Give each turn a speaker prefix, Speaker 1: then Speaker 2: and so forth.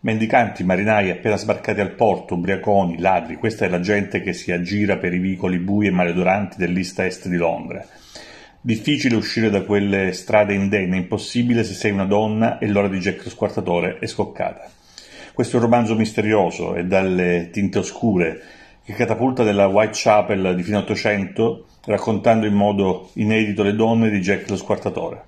Speaker 1: Mendicanti, marinai appena sbarcati al porto, ubriaconi, ladri, questa è la gente che si aggira per i vicoli bui e maledoranti dell'East Est di Londra. Difficile uscire da quelle strade indenne, impossibile se sei una donna e l'ora di Jack lo Squartatore è scoccata. Questo è un romanzo misterioso e dalle tinte oscure che catapulta della Whitechapel di fine Ottocento raccontando in modo inedito le donne di Jack lo Squartatore.